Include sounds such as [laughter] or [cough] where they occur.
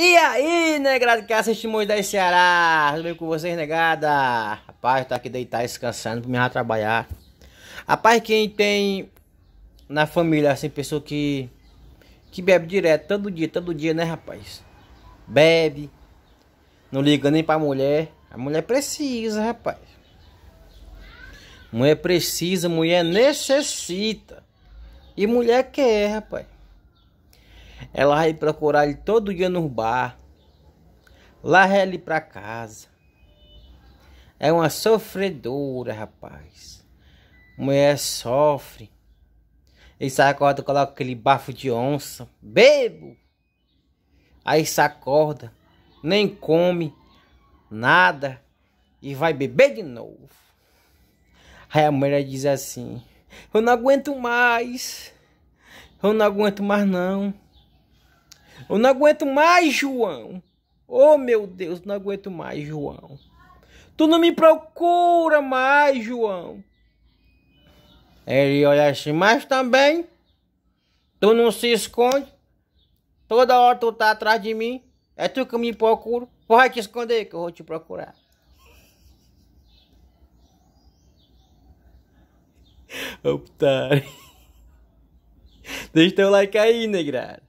E aí, negrado que assiste muito da Ceará, tudo bem com vocês, negada? Rapaz, tá aqui deitado, descansando, pra me trabalhar. Rapaz, quem tem na família, assim, pessoa que, que bebe direto, todo dia, todo dia, né, rapaz? Bebe, não liga nem pra mulher. A mulher precisa, rapaz. Mulher precisa, mulher necessita. E mulher quer, rapaz. É Ela vai procurar ele todo dia no bar. Lá é ele pra casa. É uma sofredora, rapaz. Mulher sofre. E se acorda, coloca aquele bafo de onça. Bebo! Aí se acorda, nem come, nada. E vai beber de novo. Aí a mulher diz assim: Eu não aguento mais. Eu não aguento mais, não. Eu não aguento mais, João. Oh, meu Deus, não aguento mais, João. Tu não me procura mais, João. Ele é, olha assim, mas também tu não se esconde. Toda hora tu tá atrás de mim. É tu que me procura. Porra, te esconder que eu vou te procurar. [laughs] Otário. [laughs] Deixa teu like aí, negrado.